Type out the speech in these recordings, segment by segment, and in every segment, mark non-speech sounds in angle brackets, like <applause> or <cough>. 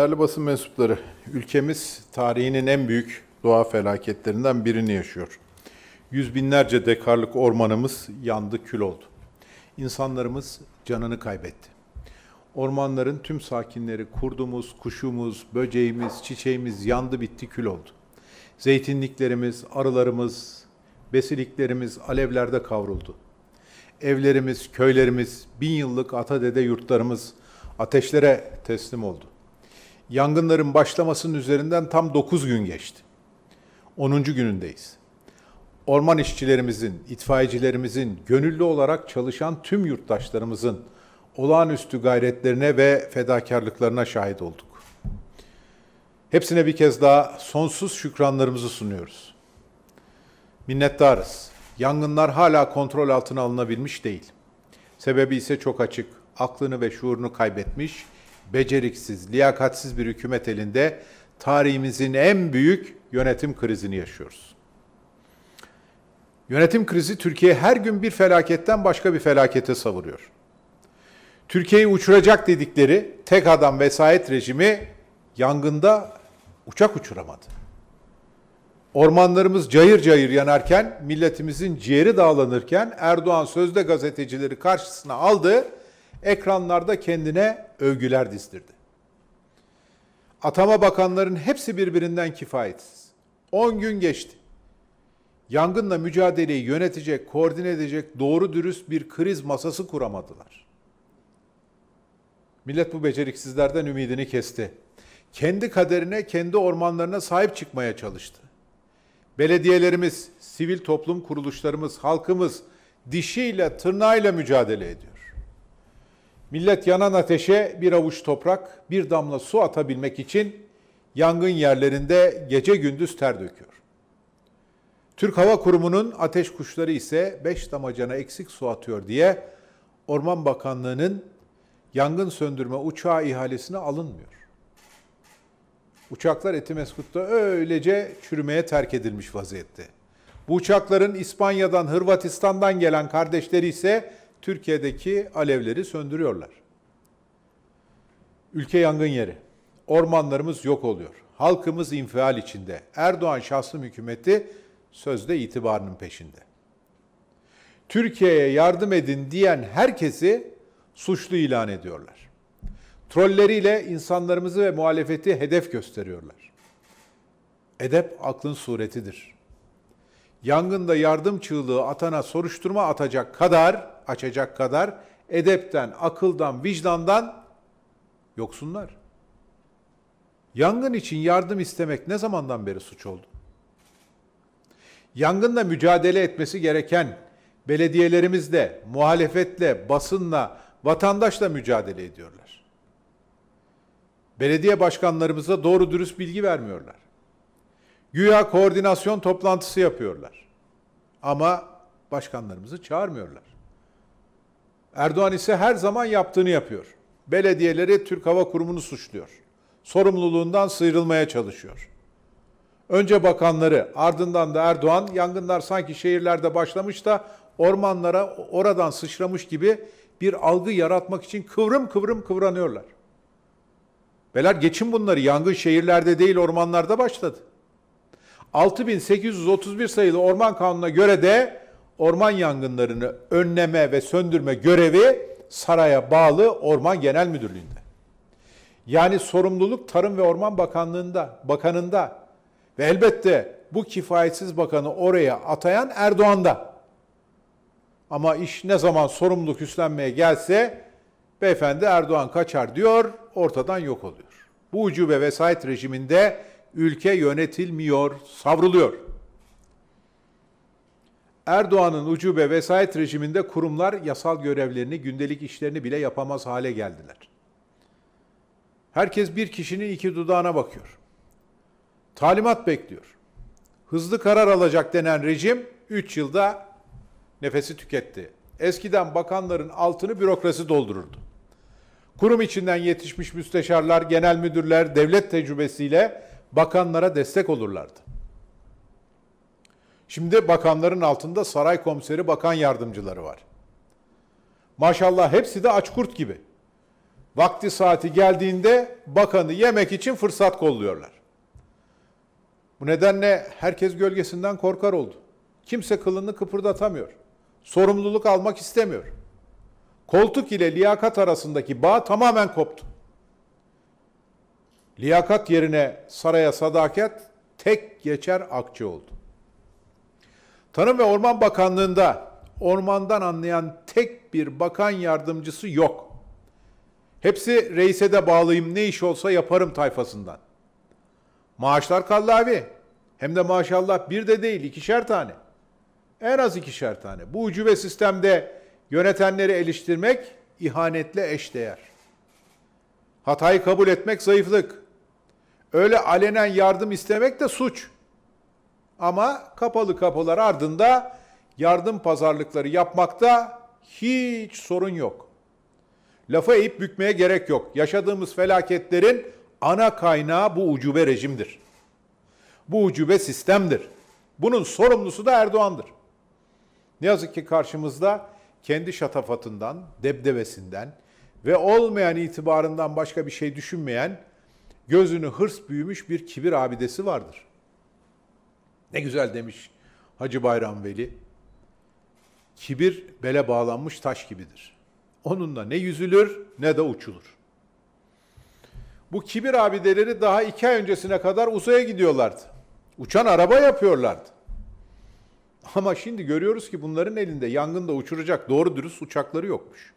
Değerli basın mensupları, ülkemiz tarihinin en büyük doğa felaketlerinden birini yaşıyor. Yüz binlerce dekarlık ormanımız yandı kül oldu. İnsanlarımız canını kaybetti. Ormanların tüm sakinleri kurdumuz, kuşumuz, böceğimiz, çiçeğimiz yandı bitti kül oldu. Zeytinliklerimiz, arılarımız, besiliklerimiz alevlerde kavruldu. Evlerimiz, köylerimiz, bin yıllık ata dede yurtlarımız ateşlere teslim oldu yangınların başlamasının üzerinden tam 9 gün geçti. 10. günündeyiz. Orman işçilerimizin, itfaiyecilerimizin, gönüllü olarak çalışan tüm yurttaşlarımızın olağanüstü gayretlerine ve fedakarlıklarına şahit olduk. Hepsine bir kez daha sonsuz şükranlarımızı sunuyoruz. Minnettarız. Yangınlar hala kontrol altına alınabilmiş değil. Sebebi ise çok açık. Aklını ve şuurunu kaybetmiş, beceriksiz, liyakatsiz bir hükümet elinde tarihimizin en büyük yönetim krizini yaşıyoruz. Yönetim krizi Türkiye her gün bir felaketten başka bir felakete savuruyor. Türkiye'yi uçuracak dedikleri tek adam vesayet rejimi yangında uçak uçuramadı. Ormanlarımız cayır cayır yanarken, milletimizin ciğeri dağlanırken Erdoğan sözde gazetecileri karşısına aldı ekranlarda kendine övgüler dizdirdi. Atama bakanların hepsi birbirinden kifayetsiz. 10 gün geçti. Yangınla mücadeleyi yönetecek, koordine edecek doğru dürüst bir kriz masası kuramadılar. Millet bu beceriksizlerden ümidini kesti. Kendi kaderine, kendi ormanlarına sahip çıkmaya çalıştı. Belediyelerimiz, sivil toplum kuruluşlarımız, halkımız dişiyle, tırnağıyla mücadele ediyor. Millet yanan ateşe bir avuç toprak, bir damla su atabilmek için yangın yerlerinde gece gündüz ter döküyor. Türk Hava Kurumu'nun ateş kuşları ise 5 damacana eksik su atıyor diye Orman Bakanlığı'nın yangın söndürme uçağı ihalesine alınmıyor. Uçaklar Etimeskut'ta öylece çürümeye terk edilmiş vaziyette. Bu uçakların İspanya'dan, Hırvatistan'dan gelen kardeşleri ise Türkiye'deki alevleri söndürüyorlar. Ülke yangın yeri. Ormanlarımız yok oluyor. Halkımız infial içinde. Erdoğan şahsım hükümeti sözde itibarının peşinde. Türkiye'ye yardım edin diyen herkesi suçlu ilan ediyorlar. Trolleriyle insanlarımızı ve muhalefeti hedef gösteriyorlar. Edep aklın suretidir. Yangında yardım çığlığı atana soruşturma atacak kadar açacak kadar edepten, akıldan, vicdandan yoksunlar. Yangın için yardım istemek ne zamandan beri suç oldu? Yangında mücadele etmesi gereken belediyelerimizde, muhalefetle, basınla, vatandaşla mücadele ediyorlar. Belediye başkanlarımıza doğru dürüst bilgi vermiyorlar. Güya koordinasyon toplantısı yapıyorlar. Ama başkanlarımızı çağırmıyorlar. Erdoğan ise her zaman yaptığını yapıyor. Belediyeleri Türk Hava Kurumu'nu suçluyor. Sorumluluğundan sıyrılmaya çalışıyor. Önce bakanları ardından da Erdoğan yangınlar sanki şehirlerde başlamış da ormanlara oradan sıçramış gibi bir algı yaratmak için kıvrım kıvrım kıvranıyorlar. Beler geçin bunları yangın şehirlerde değil ormanlarda başladı. 6831 sayılı orman kanununa göre de orman yangınlarını önleme ve söndürme görevi saraya bağlı Orman Genel Müdürlüğü'nde. Yani sorumluluk Tarım ve Orman Bakanlığı'nda, bakanında ve elbette bu kifayetsiz bakanı oraya atayan Erdoğan'da. Ama iş ne zaman sorumluluk üstlenmeye gelse beyefendi Erdoğan kaçar diyor, ortadan yok oluyor. Bu ucube vesayet rejiminde ülke yönetilmiyor, savruluyor. Erdoğan'ın ucube vesayet rejiminde kurumlar yasal görevlerini, gündelik işlerini bile yapamaz hale geldiler. Herkes bir kişinin iki dudağına bakıyor. Talimat bekliyor. Hızlı karar alacak denen rejim 3 yılda nefesi tüketti. Eskiden bakanların altını bürokrasi doldururdu. Kurum içinden yetişmiş müsteşarlar, genel müdürler devlet tecrübesiyle bakanlara destek olurlardı. Şimdi bakanların altında saray komiseri bakan yardımcıları var. Maşallah hepsi de aç kurt gibi. Vakti saati geldiğinde bakanı yemek için fırsat kolluyorlar. Bu nedenle herkes gölgesinden korkar oldu. Kimse kılını kıpırdatamıyor. Sorumluluk almak istemiyor. Koltuk ile liyakat arasındaki bağ tamamen koptu. Liyakat yerine saraya sadakat tek geçer akçe oldu. Tarım ve Orman Bakanlığı'nda ormandan anlayan tek bir bakan yardımcısı yok. Hepsi reise de bağlıyım ne iş olsa yaparım tayfasından. Maaşlar abi. Hem de maşallah bir de değil ikişer tane. En az ikişer tane. Bu ucube sistemde yönetenleri eleştirmek ihanetle eşdeğer. Hatayı kabul etmek zayıflık. Öyle alenen yardım istemek de suç. Ama kapalı kapılar ardında yardım pazarlıkları yapmakta hiç sorun yok. Lafa eğip bükmeye gerek yok. Yaşadığımız felaketlerin ana kaynağı bu ucube rejimdir. Bu ucube sistemdir. Bunun sorumlusu da Erdoğan'dır. Ne yazık ki karşımızda kendi şatafatından, debdebesinden ve olmayan itibarından başka bir şey düşünmeyen, gözünü hırs büyümüş bir kibir abidesi vardır. Ne güzel demiş Hacı Bayram Veli. Kibir bele bağlanmış taş gibidir. Onunla ne yüzülür ne de uçulur. Bu kibir abideleri daha iki ay öncesine kadar uzaya gidiyorlardı. Uçan araba yapıyorlardı. Ama şimdi görüyoruz ki bunların elinde yangında uçuracak doğru dürüst uçakları yokmuş.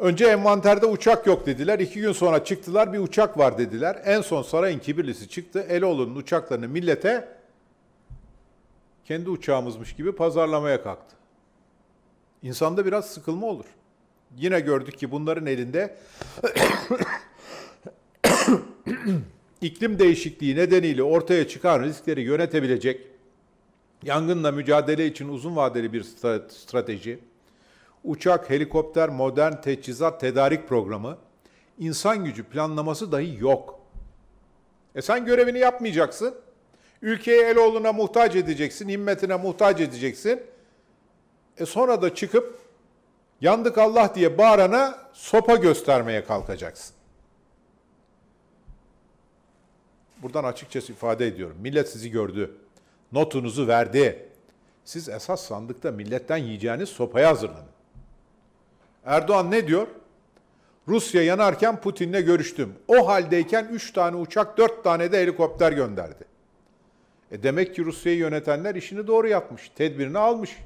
Önce envanterde uçak yok dediler. İki gün sonra çıktılar bir uçak var dediler. En son sarayın kibirlisi çıktı. Eloğlu'nun uçaklarını millete kendi uçağımızmış gibi pazarlamaya kalktı. İnsanda biraz sıkılma olur. Yine gördük ki bunların elinde <coughs> iklim değişikliği nedeniyle ortaya çıkan riskleri yönetebilecek, yangınla mücadele için uzun vadeli bir strateji, uçak, helikopter, modern teçhizat, tedarik programı, insan gücü planlaması dahi yok. E sen görevini yapmayacaksın. Ülkeyi Eloğlu'na muhtaç edeceksin, himmetine muhtaç edeceksin. E sonra da çıkıp yandık Allah diye bağırana sopa göstermeye kalkacaksın. Buradan açıkçası ifade ediyorum. Millet sizi gördü. Notunuzu verdi. Siz esas sandıkta milletten yiyeceğiniz sopaya hazırlanın. Erdoğan ne diyor? Rusya yanarken Putin'le görüştüm. O haldeyken 3 tane uçak, 4 tane de helikopter gönderdi. E demek ki Rusya'yı yönetenler işini doğru yapmış, tedbirini almış.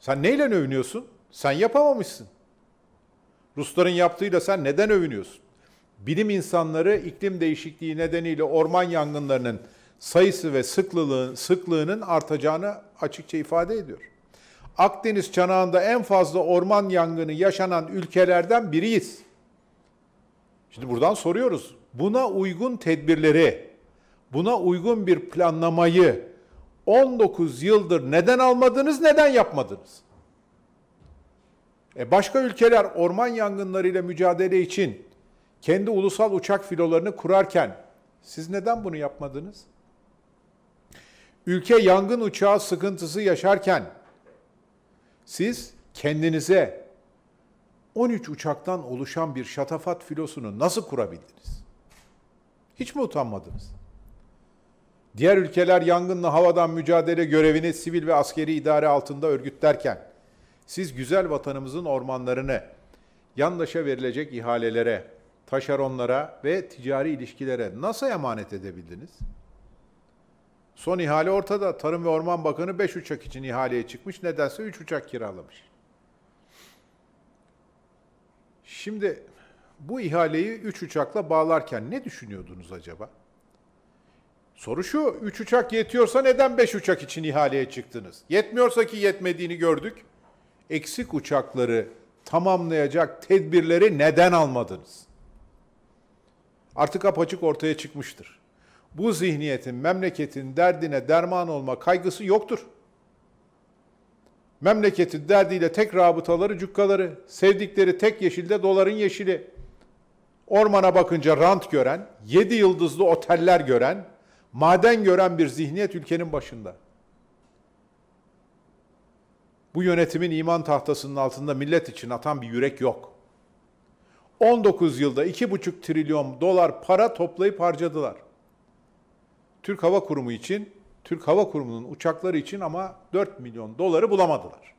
Sen neyle övünüyorsun? Sen yapamamışsın. Rusların yaptığıyla sen neden övünüyorsun? Bilim insanları iklim değişikliği nedeniyle orman yangınlarının sayısı ve sıklığının artacağını açıkça ifade ediyor. Akdeniz çanağında en fazla orman yangını yaşanan ülkelerden biriyiz. Şimdi buradan soruyoruz. Buna uygun tedbirleri, buna uygun bir planlamayı 19 yıldır neden almadınız, neden yapmadınız? E başka ülkeler orman yangınlarıyla mücadele için kendi ulusal uçak filolarını kurarken siz neden bunu yapmadınız? Ülke yangın uçağı sıkıntısı yaşarken siz kendinize 13 uçaktan oluşan bir şatafat filosunu nasıl kurabildiniz? Hiç mi utanmadınız? Diğer ülkeler yangınla havadan mücadele görevini sivil ve askeri idare altında örgütlerken siz güzel vatanımızın ormanlarını yandaşa verilecek ihalelere, taşeronlara ve ticari ilişkilere nasıl emanet edebildiniz?'' Son ihale ortada. Tarım ve Orman Bakanı 5 uçak için ihaleye çıkmış. Nedense 3 uçak kiralamış. Şimdi bu ihaleyi 3 uçakla bağlarken ne düşünüyordunuz acaba? Soru şu, 3 uçak yetiyorsa neden 5 uçak için ihaleye çıktınız? Yetmiyorsa ki yetmediğini gördük. Eksik uçakları tamamlayacak tedbirleri neden almadınız? Artık apaçık ortaya çıkmıştır bu zihniyetin memleketin derdine derman olma kaygısı yoktur. Memleketin derdiyle tek rabıtaları cukkaları, sevdikleri tek yeşilde doların yeşili. Ormana bakınca rant gören, yedi yıldızlı oteller gören, maden gören bir zihniyet ülkenin başında. Bu yönetimin iman tahtasının altında millet için atan bir yürek yok. 19 yılda 2,5 trilyon dolar para toplayıp harcadılar. Türk Hava Kurumu için, Türk Hava Kurumu'nun uçakları için ama 4 milyon doları bulamadılar.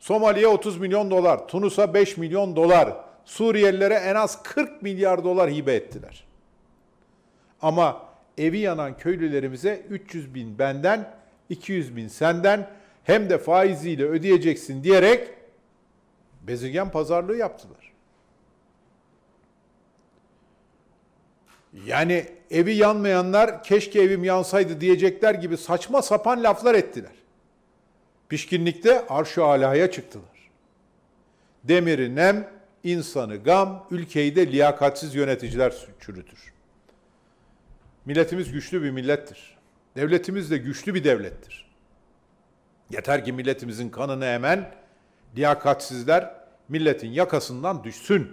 Somali'ye 30 milyon dolar, Tunus'a 5 milyon dolar, Suriyelilere en az 40 milyar dolar hibe ettiler. Ama evi yanan köylülerimize 300 bin benden, 200 bin senden hem de faiziyle ödeyeceksin diyerek bezirgen pazarlığı yaptılar. Yani evi yanmayanlar keşke evim yansaydı diyecekler gibi saçma sapan laflar ettiler. Pişkinlikte arşu alaya çıktılar. Demiri nem, insanı gam, ülkeyi de liyakatsiz yöneticiler çürütür. Milletimiz güçlü bir millettir. Devletimiz de güçlü bir devlettir. Yeter ki milletimizin kanını emen liyakatsizler milletin yakasından düşsün.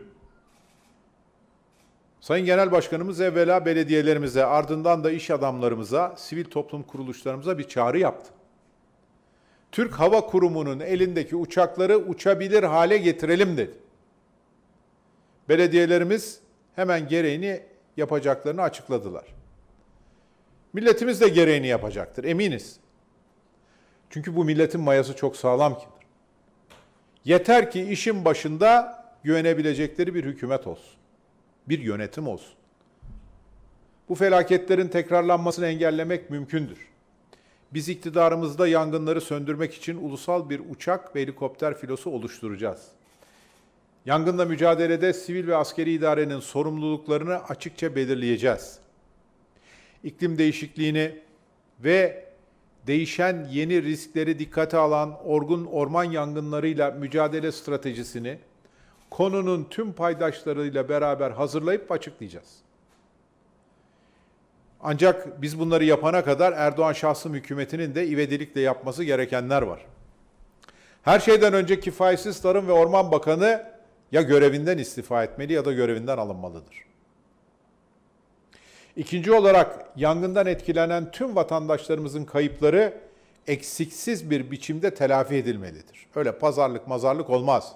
Sayın Genel Başkanımız evvela belediyelerimize, ardından da iş adamlarımıza, sivil toplum kuruluşlarımıza bir çağrı yaptı. Türk Hava Kurumu'nun elindeki uçakları uçabilir hale getirelim dedi. Belediyelerimiz hemen gereğini yapacaklarını açıkladılar. Milletimiz de gereğini yapacaktır eminiz. Çünkü bu milletin mayası çok sağlam kimdir. Yeter ki işin başında güvenebilecekleri bir hükümet olsun bir yönetim olsun. Bu felaketlerin tekrarlanmasını engellemek mümkündür. Biz iktidarımızda yangınları söndürmek için ulusal bir uçak ve helikopter filosu oluşturacağız. Yangınla mücadelede sivil ve askeri idarenin sorumluluklarını açıkça belirleyeceğiz. İklim değişikliğini ve değişen yeni riskleri dikkate alan orgun orman yangınlarıyla mücadele stratejisini konunun tüm paydaşlarıyla beraber hazırlayıp açıklayacağız. Ancak biz bunları yapana kadar Erdoğan şahsım hükümetinin de ivedilikle yapması gerekenler var. Her şeyden önce kifayetsiz Tarım ve Orman Bakanı ya görevinden istifa etmeli ya da görevinden alınmalıdır. İkinci olarak yangından etkilenen tüm vatandaşlarımızın kayıpları eksiksiz bir biçimde telafi edilmelidir. Öyle pazarlık mazarlık olmaz.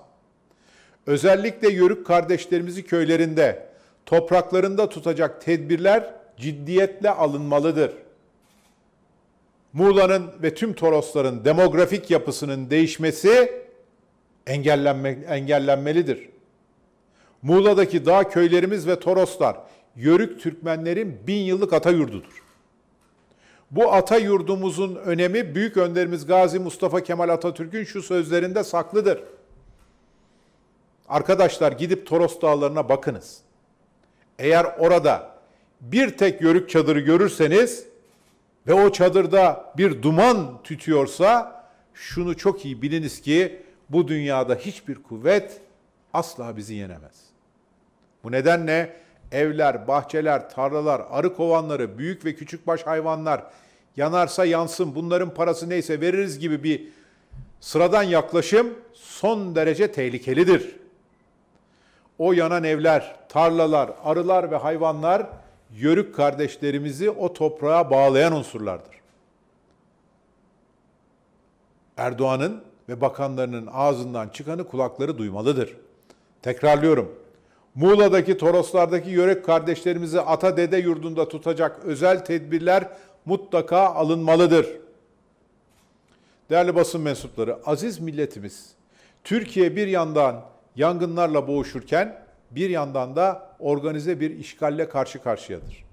Özellikle Yörük kardeşlerimizi köylerinde, topraklarında tutacak tedbirler ciddiyetle alınmalıdır. Muğla'nın ve tüm Torosların demografik yapısının değişmesi engellenme, engellenmelidir. Muğla'daki dağ köylerimiz ve Toroslar Yörük Türkmenlerin bin yıllık ata yurdudur. Bu ata yurdumuzun önemi Büyük Önderimiz Gazi Mustafa Kemal Atatürk'ün şu sözlerinde saklıdır. Arkadaşlar gidip Toros Dağları'na bakınız. Eğer orada bir tek yörük çadırı görürseniz ve o çadırda bir duman tütüyorsa şunu çok iyi biliniz ki bu dünyada hiçbir kuvvet asla bizi yenemez. Bu nedenle evler, bahçeler, tarlalar, arı kovanları, büyük ve küçük baş hayvanlar yanarsa yansın bunların parası neyse veririz gibi bir sıradan yaklaşım son derece tehlikelidir o yanan evler, tarlalar, arılar ve hayvanlar yörük kardeşlerimizi o toprağa bağlayan unsurlardır. Erdoğan'ın ve bakanlarının ağzından çıkanı kulakları duymalıdır. Tekrarlıyorum. Muğla'daki Toroslardaki yörük kardeşlerimizi ata dede yurdunda tutacak özel tedbirler mutlaka alınmalıdır. Değerli basın mensupları, aziz milletimiz, Türkiye bir yandan yangınlarla boğuşurken bir yandan da organize bir işgalle karşı karşıyadır.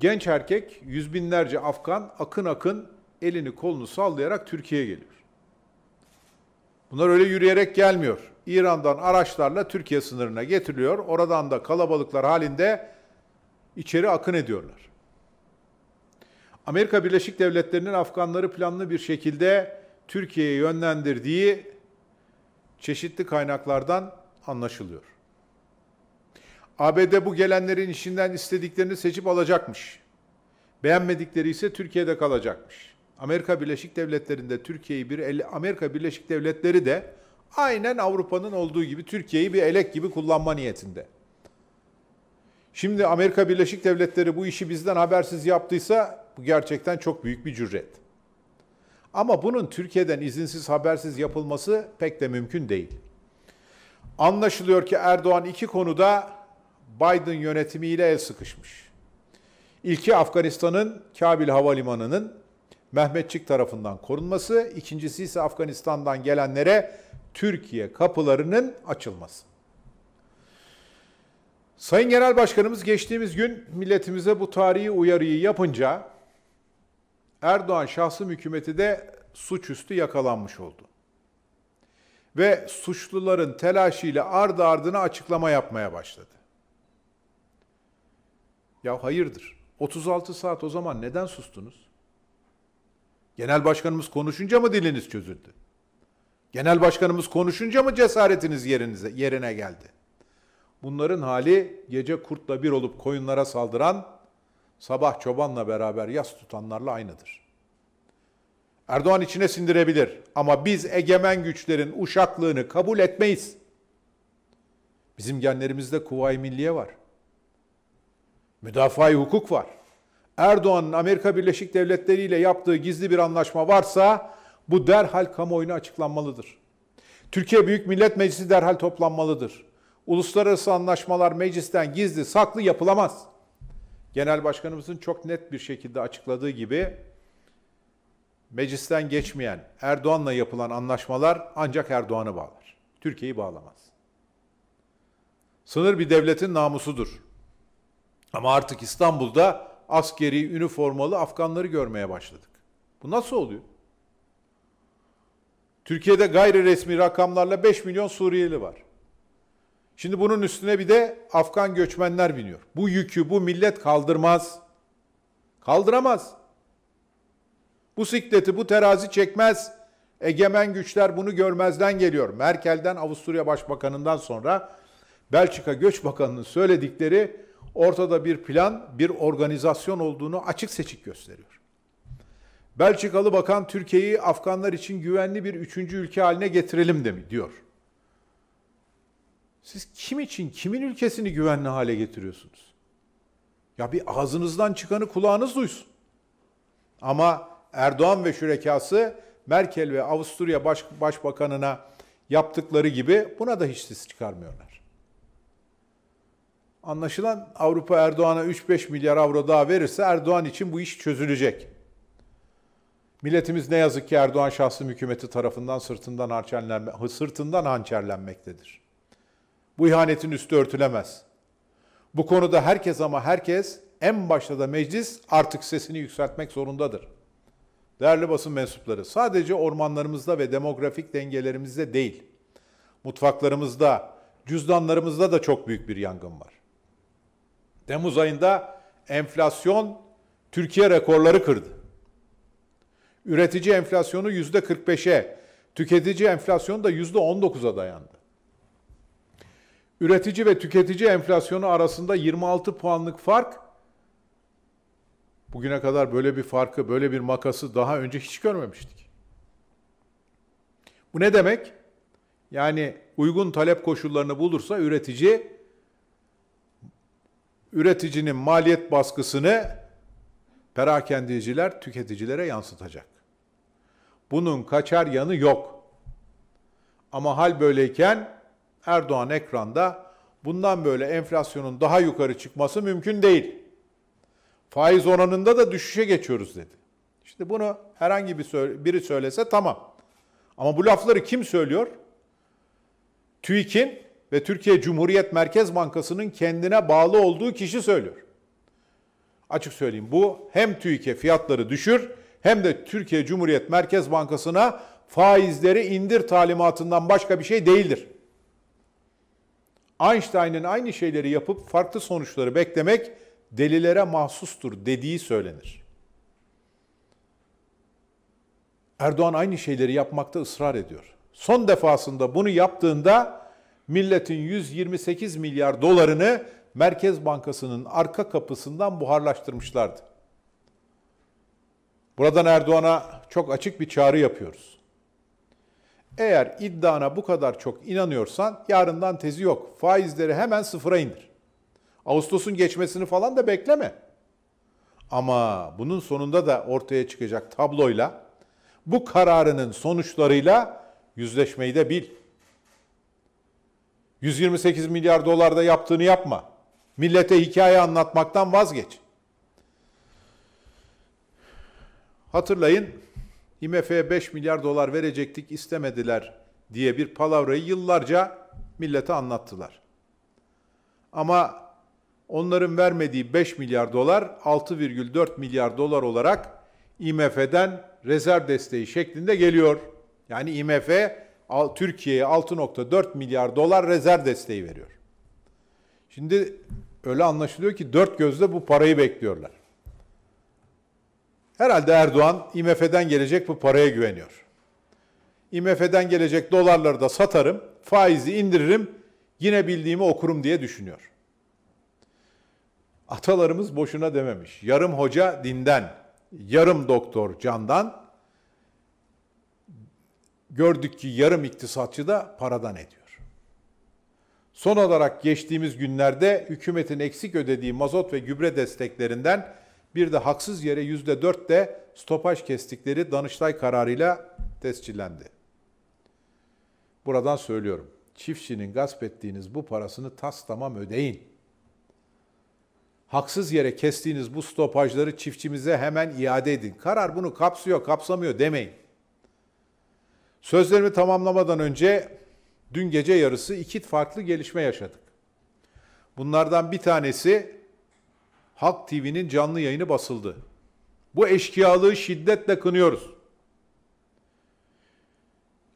Genç erkek, yüz binlerce Afgan akın akın elini kolunu sallayarak Türkiye'ye geliyor. Bunlar öyle yürüyerek gelmiyor. İran'dan araçlarla Türkiye sınırına getiriliyor. Oradan da kalabalıklar halinde içeri akın ediyorlar. Amerika Birleşik Devletleri'nin Afganları planlı bir şekilde Türkiye'ye yönlendirdiği çeşitli kaynaklardan anlaşılıyor. ABD bu gelenlerin işinden istediklerini seçip alacakmış. Beğenmedikleri ise Türkiye'de kalacakmış. Amerika Birleşik Devletleri'nde Türkiye'yi bir Amerika Birleşik Devletleri de aynen Avrupa'nın olduğu gibi Türkiye'yi bir elek gibi kullanma niyetinde. Şimdi Amerika Birleşik Devletleri bu işi bizden habersiz yaptıysa bu gerçekten çok büyük bir cüret. Ama bunun Türkiye'den izinsiz habersiz yapılması pek de mümkün değil. Anlaşılıyor ki Erdoğan iki konuda Biden yönetimiyle el sıkışmış. İlki Afganistan'ın Kabil Havalimanı'nın Mehmetçik tarafından korunması, ikincisi ise Afganistan'dan gelenlere Türkiye kapılarının açılması. Sayın Genel Başkanımız geçtiğimiz gün milletimize bu tarihi uyarıyı yapınca Erdoğan şahsım hükümeti de suçüstü yakalanmış oldu. Ve suçluların telaşıyla ardı ardına açıklama yapmaya başladı. Ya hayırdır? 36 saat o zaman neden sustunuz? Genel başkanımız konuşunca mı diliniz çözüldü? Genel başkanımız konuşunca mı cesaretiniz yerinize, yerine geldi? Bunların hali gece kurtla bir olup koyunlara saldıran sabah çobanla beraber yas tutanlarla aynıdır. Erdoğan içine sindirebilir ama biz egemen güçlerin uşaklığını kabul etmeyiz. Bizim genlerimizde Kuvayi Milliye var. Müdafaa-i hukuk var. Erdoğan'ın Amerika Birleşik Devletleri ile yaptığı gizli bir anlaşma varsa bu derhal kamuoyuna açıklanmalıdır. Türkiye Büyük Millet Meclisi derhal toplanmalıdır. Uluslararası anlaşmalar meclisten gizli saklı yapılamaz.'' Genel Başkanımızın çok net bir şekilde açıkladığı gibi meclisten geçmeyen Erdoğan'la yapılan anlaşmalar ancak Erdoğan'ı bağlar. Türkiye'yi bağlamaz. Sınır bir devletin namusudur. Ama artık İstanbul'da askeri üniformalı Afganları görmeye başladık. Bu nasıl oluyor? Türkiye'de gayri resmi rakamlarla 5 milyon Suriyeli var. Şimdi bunun üstüne bir de Afgan göçmenler biniyor. Bu yükü bu millet kaldırmaz. Kaldıramaz. Bu sikleti, bu terazi çekmez. Egemen güçler bunu görmezden geliyor. Merkel'den, Avusturya Başbakanı'ndan sonra Belçika Göç Bakanı'nın söyledikleri ortada bir plan, bir organizasyon olduğunu açık seçik gösteriyor. Belçikalı bakan Türkiye'yi Afganlar için güvenli bir üçüncü ülke haline getirelim demi diyor. Siz kim için, kimin ülkesini güvenli hale getiriyorsunuz? Ya bir ağzınızdan çıkanı kulağınız duysun. Ama Erdoğan ve şürekası Merkel ve Avusturya Baş, Başbakanına yaptıkları gibi buna da hiç ses çıkarmıyorlar. Anlaşılan Avrupa Erdoğan'a 3-5 milyar avro daha verirse Erdoğan için bu iş çözülecek. Milletimiz ne yazık ki Erdoğan şahsi hükümeti tarafından sırtından hançerlenme, sırtından hançerlenmektedir. Bu ihanetin üstü örtülemez. Bu konuda herkes ama herkes en başta da meclis artık sesini yükseltmek zorundadır. Değerli basın mensupları, sadece ormanlarımızda ve demografik dengelerimizde değil, mutfaklarımızda, cüzdanlarımızda da çok büyük bir yangın var. Temmuz ayında enflasyon Türkiye rekorları kırdı. Üretici enflasyonu %45'e, tüketici enflasyonu da %19'a dayandı üretici ve tüketici enflasyonu arasında 26 puanlık fark bugüne kadar böyle bir farkı, böyle bir makası daha önce hiç görmemiştik. Bu ne demek? Yani uygun talep koşullarını bulursa üretici üreticinin maliyet baskısını perakendeciler, tüketicilere yansıtacak. Bunun kaçar yanı yok. Ama hal böyleyken Erdoğan ekranda bundan böyle enflasyonun daha yukarı çıkması mümkün değil. Faiz oranında da düşüşe geçiyoruz dedi. Şimdi bunu herhangi bir biri söylese tamam. Ama bu lafları kim söylüyor? TÜİK'in ve Türkiye Cumhuriyet Merkez Bankası'nın kendine bağlı olduğu kişi söylüyor. Açık söyleyeyim bu hem TÜİK'e fiyatları düşür hem de Türkiye Cumhuriyet Merkez Bankası'na faizleri indir talimatından başka bir şey değildir. Einstein'ın aynı şeyleri yapıp farklı sonuçları beklemek delilere mahsustur dediği söylenir. Erdoğan aynı şeyleri yapmakta ısrar ediyor. Son defasında bunu yaptığında milletin 128 milyar dolarını Merkez Bankası'nın arka kapısından buharlaştırmışlardı. Buradan Erdoğan'a çok açık bir çağrı yapıyoruz. Eğer iddiana bu kadar çok inanıyorsan yarından tezi yok. Faizleri hemen sıfıra indir. Ağustos'un geçmesini falan da bekleme. Ama bunun sonunda da ortaya çıkacak tabloyla bu kararının sonuçlarıyla yüzleşmeyi de bil. 128 milyar dolarda yaptığını yapma. Millete hikaye anlatmaktan vazgeç. Hatırlayın IMF'ye 5 milyar dolar verecektik istemediler diye bir palavrayı yıllarca millete anlattılar. Ama onların vermediği 5 milyar dolar 6,4 milyar dolar olarak IMF'den rezerv desteği şeklinde geliyor. Yani IMF Türkiye'ye 6.4 milyar dolar rezerv desteği veriyor. Şimdi öyle anlaşılıyor ki dört gözle bu parayı bekliyorlar. Herhalde Erdoğan IMF'den gelecek bu paraya güveniyor. IMF'den gelecek dolarları da satarım, faizi indiririm, yine bildiğimi okurum diye düşünüyor. Atalarımız boşuna dememiş. Yarım hoca dinden, yarım doktor candan, gördük ki yarım iktisatçı da paradan ediyor. Son olarak geçtiğimiz günlerde hükümetin eksik ödediği mazot ve gübre desteklerinden bir de haksız yere yüzde dört de stopaj kestikleri Danıştay kararıyla tescillendi. Buradan söylüyorum. Çiftçinin gasp ettiğiniz bu parasını tas tamam ödeyin. Haksız yere kestiğiniz bu stopajları çiftçimize hemen iade edin. Karar bunu kapsıyor, kapsamıyor demeyin. Sözlerimi tamamlamadan önce dün gece yarısı iki farklı gelişme yaşadık. Bunlardan bir tanesi Halk TV'nin canlı yayını basıldı. Bu eşkıyalığı şiddetle kınıyoruz.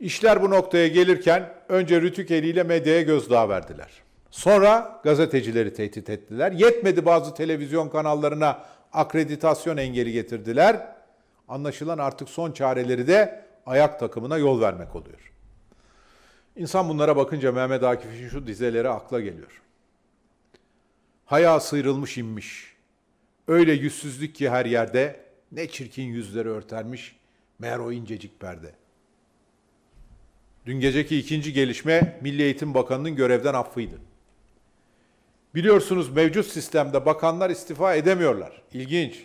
İşler bu noktaya gelirken önce Rütük eliyle medyaya gözdağı verdiler. Sonra gazetecileri tehdit ettiler. Yetmedi bazı televizyon kanallarına akreditasyon engeli getirdiler. Anlaşılan artık son çareleri de ayak takımına yol vermek oluyor. İnsan bunlara bakınca Mehmet Akif'in şu dizeleri akla geliyor. Haya sıyrılmış inmiş. Öyle yüzsüzlük ki her yerde ne çirkin yüzleri örtermiş meğer o incecik perde. Dün geceki ikinci gelişme Milli Eğitim Bakanı'nın görevden affıydı. Biliyorsunuz mevcut sistemde bakanlar istifa edemiyorlar. İlginç.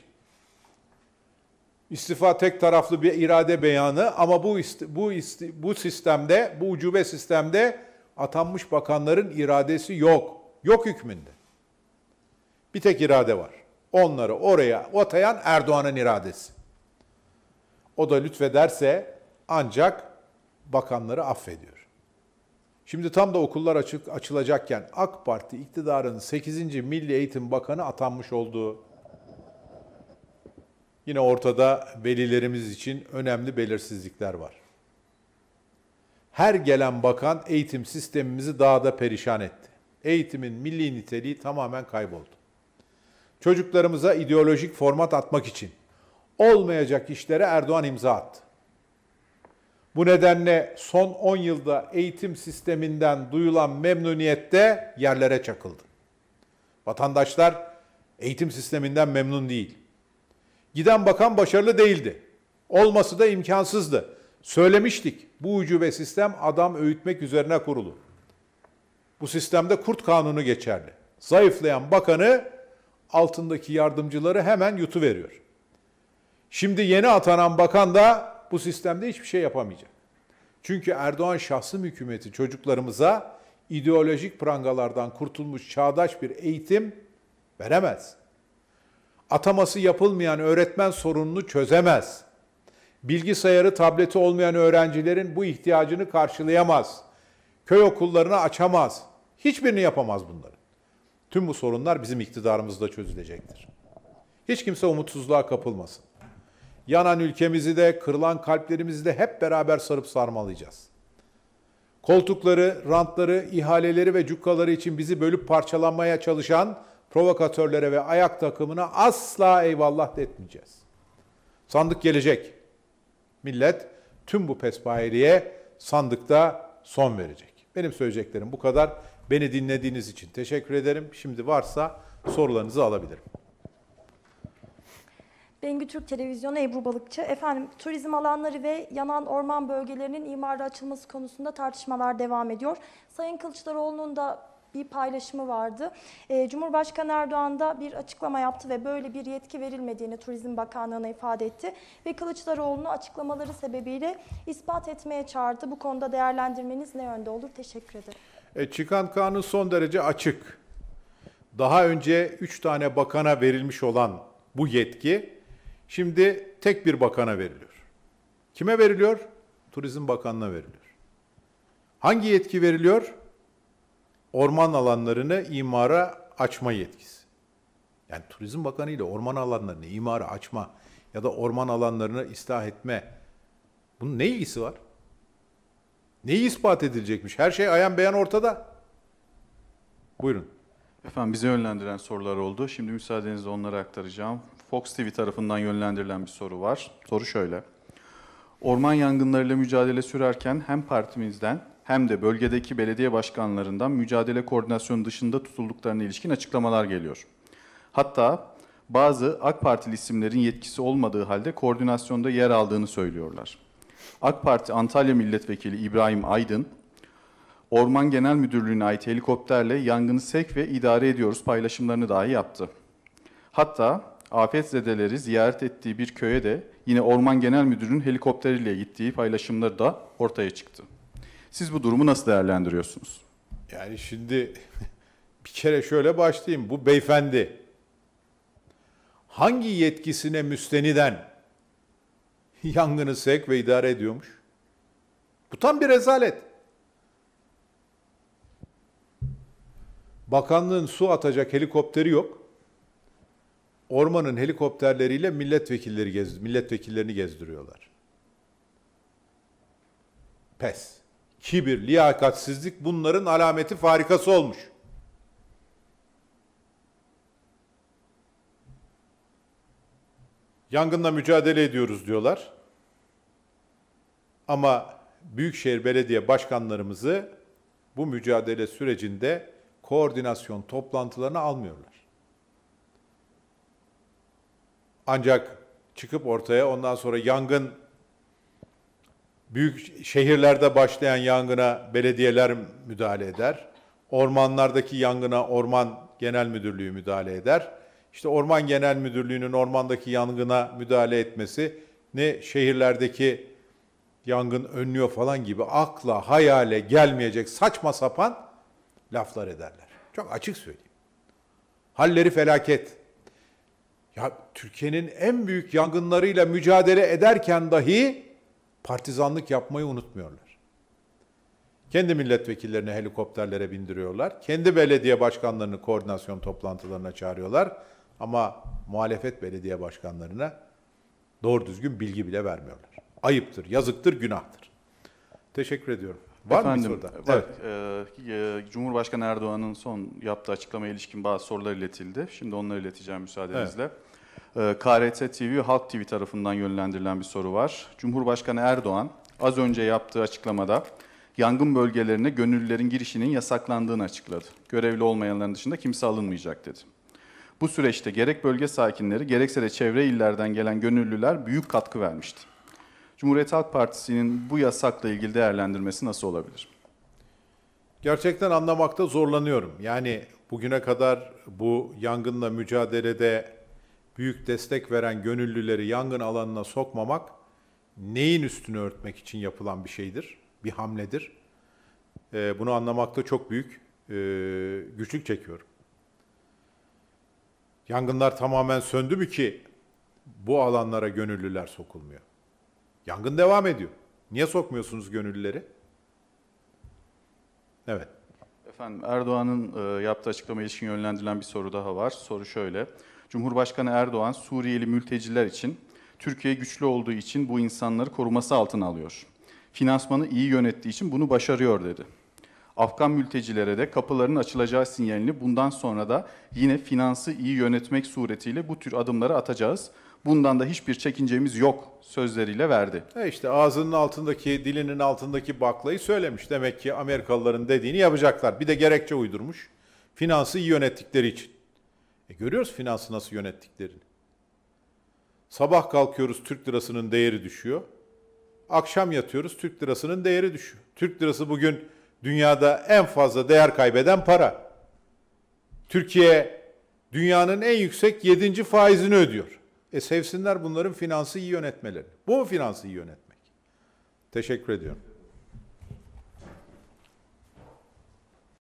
İstifa tek taraflı bir irade beyanı ama bu bu bu sistemde, bu ucube sistemde atanmış bakanların iradesi yok. Yok hükmünde. Bir tek irade var. Onları oraya atayan Erdoğan'ın iradesi. O da lütfederse ancak bakanları affediyor. Şimdi tam da okullar açık açılacakken AK Parti iktidarının 8. Milli Eğitim Bakanı atanmış olduğu yine ortada velilerimiz için önemli belirsizlikler var. Her gelen bakan eğitim sistemimizi daha da perişan etti. Eğitimin milli niteliği tamamen kayboldu. Çocuklarımıza ideolojik format atmak için olmayacak işlere Erdoğan imza attı. Bu nedenle son 10 yılda eğitim sisteminden duyulan memnuniyette yerlere çakıldı. Vatandaşlar eğitim sisteminden memnun değil. Giden bakan başarılı değildi. Olması da imkansızdı. Söylemiştik bu ucube sistem adam öğütmek üzerine kurulu. Bu sistemde kurt kanunu geçerli. Zayıflayan bakanı altındaki yardımcıları hemen yutu veriyor. Şimdi yeni atanan bakan da bu sistemde hiçbir şey yapamayacak. Çünkü Erdoğan şahsım hükümeti çocuklarımıza ideolojik prangalardan kurtulmuş çağdaş bir eğitim veremez. Ataması yapılmayan öğretmen sorununu çözemez. Bilgisayarı, tableti olmayan öğrencilerin bu ihtiyacını karşılayamaz. Köy okullarını açamaz. Hiçbirini yapamaz bunları. Tüm bu sorunlar bizim iktidarımızda çözülecektir. Hiç kimse umutsuzluğa kapılmasın. Yanan ülkemizi de, kırılan kalplerimizi de hep beraber sarıp sarmalayacağız. Koltukları, rantları, ihaleleri ve cukkaları için bizi bölüp parçalanmaya çalışan provokatörlere ve ayak takımına asla eyvallah etmeyeceğiz. Sandık gelecek. Millet tüm bu pespayeliğe sandıkta son verecek. Benim söyleyeceklerim bu kadar. Beni dinlediğiniz için teşekkür ederim. Şimdi varsa sorularınızı alabilirim. Bengü Türk Televizyonu Ebru Balıkçı. Efendim turizm alanları ve yanan orman bölgelerinin imara açılması konusunda tartışmalar devam ediyor. Sayın Kılıçdaroğlu'nun da bir paylaşımı vardı. Ee, Cumhurbaşkanı Erdoğan da bir açıklama yaptı ve böyle bir yetki verilmediğini Turizm Bakanlığı'na ifade etti. Ve Kılıçdaroğlu'nu açıklamaları sebebiyle ispat etmeye çağırdı. Bu konuda değerlendirmeniz ne yönde olur? Teşekkür ederim. E, çıkan kanun son derece açık. Daha önce üç tane bakana verilmiş olan bu yetki şimdi tek bir bakana veriliyor. Kime veriliyor? Turizm Bakanlığı'na veriliyor. Hangi yetki veriliyor? Orman alanlarını imara açma yetkisi. Yani Turizm Bakanı ile orman alanlarını imara açma ya da orman alanlarını ıslah etme bunun ne ilgisi var? Neyi ispat edilecekmiş? Her şey ayan beyan ortada. Buyurun. Efendim bize yönlendiren sorular oldu. Şimdi müsaadenizle onları aktaracağım. Fox TV tarafından yönlendirilen bir soru var. Soru şöyle. Orman yangınlarıyla mücadele sürerken hem partimizden hem de bölgedeki belediye başkanlarından mücadele koordinasyonu dışında tutulduklarına ilişkin açıklamalar geliyor. Hatta bazı AK Partili isimlerin yetkisi olmadığı halde koordinasyonda yer aldığını söylüyorlar. AK Parti Antalya Milletvekili İbrahim Aydın, Orman Genel Müdürlüğü'ne ait helikopterle yangını sek ve idare ediyoruz paylaşımlarını dahi yaptı. Hatta afetzedeleri ziyaret ettiği bir köye de yine Orman Genel Müdürü'nün helikopteriyle gittiği paylaşımları da ortaya çıktı. Siz bu durumu nasıl değerlendiriyorsunuz? Yani şimdi bir kere şöyle başlayayım. Bu beyefendi hangi yetkisine müsteniden <laughs> yangını sevk ve idare ediyormuş. Bu tam bir rezalet. Bakanlığın su atacak helikopteri yok. Ormanın helikopterleriyle milletvekilleri gez, milletvekillerini gezdiriyorlar. Pes. Kibir, liyakatsizlik bunların alameti farikası olmuş. Yangınla mücadele ediyoruz diyorlar. Ama büyükşehir belediye başkanlarımızı bu mücadele sürecinde koordinasyon toplantılarına almıyorlar. Ancak çıkıp ortaya ondan sonra yangın büyük şehirlerde başlayan yangına belediyeler müdahale eder. Ormanlardaki yangına orman genel müdürlüğü müdahale eder. İşte Orman Genel Müdürlüğü'nün ormandaki yangına müdahale etmesi ne şehirlerdeki yangın önlüyor falan gibi akla hayale gelmeyecek saçma sapan laflar ederler. Çok açık söyleyeyim. Halleri felaket. Ya Türkiye'nin en büyük yangınlarıyla mücadele ederken dahi partizanlık yapmayı unutmuyorlar. Kendi milletvekillerini helikopterlere bindiriyorlar. Kendi belediye başkanlarını koordinasyon toplantılarına çağırıyorlar. Ama muhalefet belediye başkanlarına doğru düzgün bilgi bile vermiyorlar. Ayıptır, yazıktır, günahtır. Teşekkür ediyorum. Var Efendim, mı soruda? Var. Evet. E, e, Cumhurbaşkanı Erdoğan'ın son yaptığı açıklamaya ilişkin bazı sorular iletildi. Şimdi onları ileteceğim müsaadenizle. Evet. E, KRT TV, Halk TV tarafından yönlendirilen bir soru var. Cumhurbaşkanı Erdoğan az önce yaptığı açıklamada yangın bölgelerine gönüllülerin girişinin yasaklandığını açıkladı. Görevli olmayanların dışında kimse alınmayacak dedi. Bu süreçte gerek bölge sakinleri gerekse de çevre illerden gelen gönüllüler büyük katkı vermişti. Cumhuriyet Halk Partisi'nin bu yasakla ilgili değerlendirmesi nasıl olabilir? Gerçekten anlamakta zorlanıyorum. Yani bugüne kadar bu yangınla mücadelede büyük destek veren gönüllüleri yangın alanına sokmamak neyin üstünü örtmek için yapılan bir şeydir, bir hamledir. Ee, bunu anlamakta çok büyük e, güçlük çekiyorum. Yangınlar tamamen söndü mü ki bu alanlara gönüllüler sokulmuyor? Yangın devam ediyor. Niye sokmuyorsunuz gönüllüleri? Evet. Efendim Erdoğan'ın e, yaptığı açıklama ilişkin yönlendirilen bir soru daha var. Soru şöyle. Cumhurbaşkanı Erdoğan Suriyeli mülteciler için Türkiye güçlü olduğu için bu insanları koruması altına alıyor. Finansmanı iyi yönettiği için bunu başarıyor dedi. Afgan mültecilere de kapıların açılacağı sinyalini bundan sonra da yine finansı iyi yönetmek suretiyle bu tür adımları atacağız. Bundan da hiçbir çekincemiz yok sözleriyle verdi. E işte ağzının altındaki, dilinin altındaki baklayı söylemiş. Demek ki Amerikalıların dediğini yapacaklar. Bir de gerekçe uydurmuş. Finansı iyi yönettikleri için. E görüyoruz finansı nasıl yönettiklerini. Sabah kalkıyoruz Türk lirasının değeri düşüyor. Akşam yatıyoruz Türk lirasının değeri düşüyor. Türk lirası bugün dünyada en fazla değer kaybeden para. Türkiye dünyanın en yüksek 7. faizini ödüyor. E sevsinler bunların finansı iyi yönetmeleri. Bu mu finansı iyi yönetmek? Teşekkür ediyorum.